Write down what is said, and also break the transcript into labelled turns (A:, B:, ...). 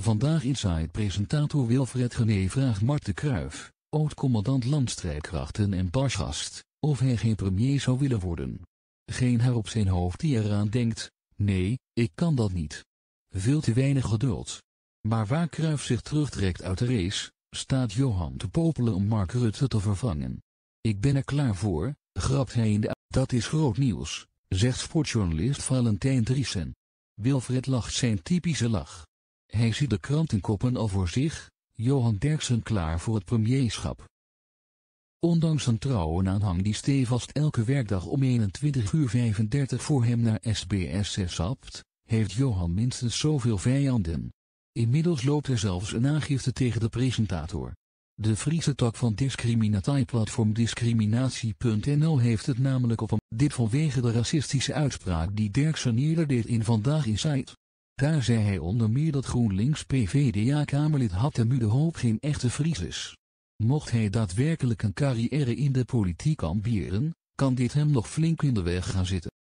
A: Vandaag Inside presentator Wilfred Gené vraagt Marte Kruif, oud-commandant landstrijdkrachten en pasgast, of hij geen premier zou willen worden. Geen haar op zijn hoofd die eraan denkt, nee, ik kan dat niet. Veel te weinig geduld. Maar waar Kruif zich terugtrekt uit de race, staat Johan te popelen om Mark Rutte te vervangen. Ik ben er klaar voor, grapt hij in de... Dat is groot nieuws, zegt sportjournalist Valentijn Driessen. Wilfred lacht zijn typische lach. Hij ziet de krantenkoppen al voor zich, Johan Derksen klaar voor het premierschap. Ondanks een trouwe aanhang die stevast elke werkdag om 21 uur 35 voor hem naar SBS zapt, heeft Johan minstens zoveel vijanden. Inmiddels loopt er zelfs een aangifte tegen de presentator. De Friese tak van discriminatieplatform discriminatie.nl heeft het namelijk op hem, dit vanwege de racistische uitspraak die Derksen eerder deed in Vandaag Insight. Daar zei hij onder meer dat GroenLinks-PVDA-Kamerlid de Hoop geen echte Fries is. Mocht hij daadwerkelijk een carrière in de politiek ambiëren, kan dit hem nog flink in de weg gaan zitten.